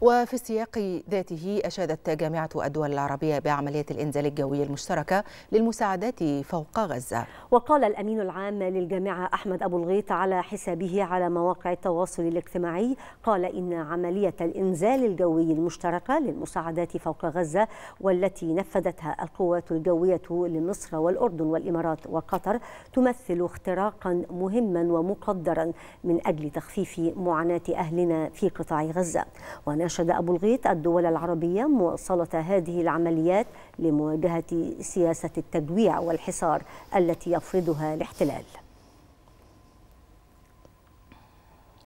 وفي السياق ذاته أشادت جامعة الدول العربية بعملية الإنزال الجوي المشتركة للمساعدات فوق غزة وقال الأمين العام للجامعة أحمد أبو الغيط على حسابه على مواقع التواصل الاجتماعي قال إن عملية الإنزال الجوي المشتركة للمساعدات فوق غزة والتي نفذتها القوات الجوية لمصر والأردن والإمارات وقطر تمثل اختراقا مهما ومقدرا من أجل تخفيف معاناة أهلنا في قطاع غزة ونحن ناشد أبو الغيط الدول العربية مواصلة هذه العمليات لمواجهة سياسة التجويع والحصار التي يفرضها الاحتلال